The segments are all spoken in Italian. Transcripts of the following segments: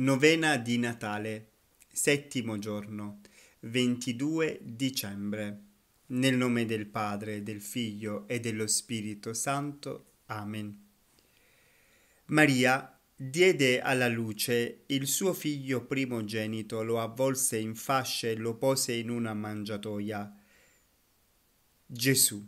Novena di Natale, settimo giorno, 22 dicembre. Nel nome del Padre, del Figlio e dello Spirito Santo. Amen. Maria diede alla luce il suo figlio primogenito, lo avvolse in fasce e lo pose in una mangiatoia. Gesù,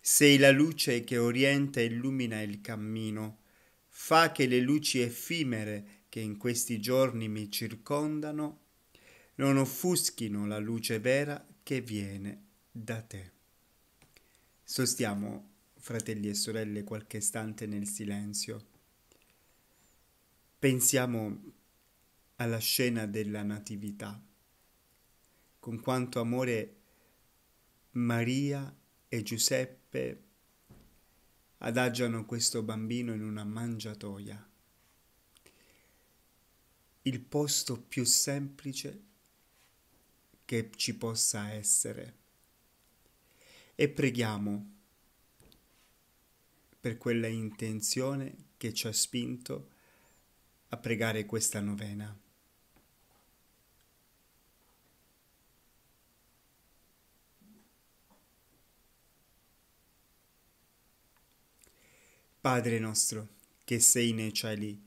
sei la luce che orienta e illumina il cammino, fa che le luci effimere che in questi giorni mi circondano non offuschino la luce vera che viene da te. Sostiamo, fratelli e sorelle, qualche istante nel silenzio. Pensiamo alla scena della Natività, con quanto amore Maria e Giuseppe adagiano questo bambino in una mangiatoia il posto più semplice che ci possa essere. E preghiamo per quella intenzione che ci ha spinto a pregare questa novena. Padre nostro, che sei nei cieli,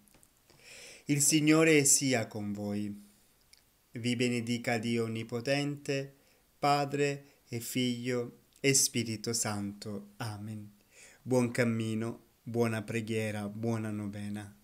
Il Signore sia con voi. Vi benedica Dio Onnipotente, Padre e Figlio e Spirito Santo. Amen. Buon cammino, buona preghiera, buona novena.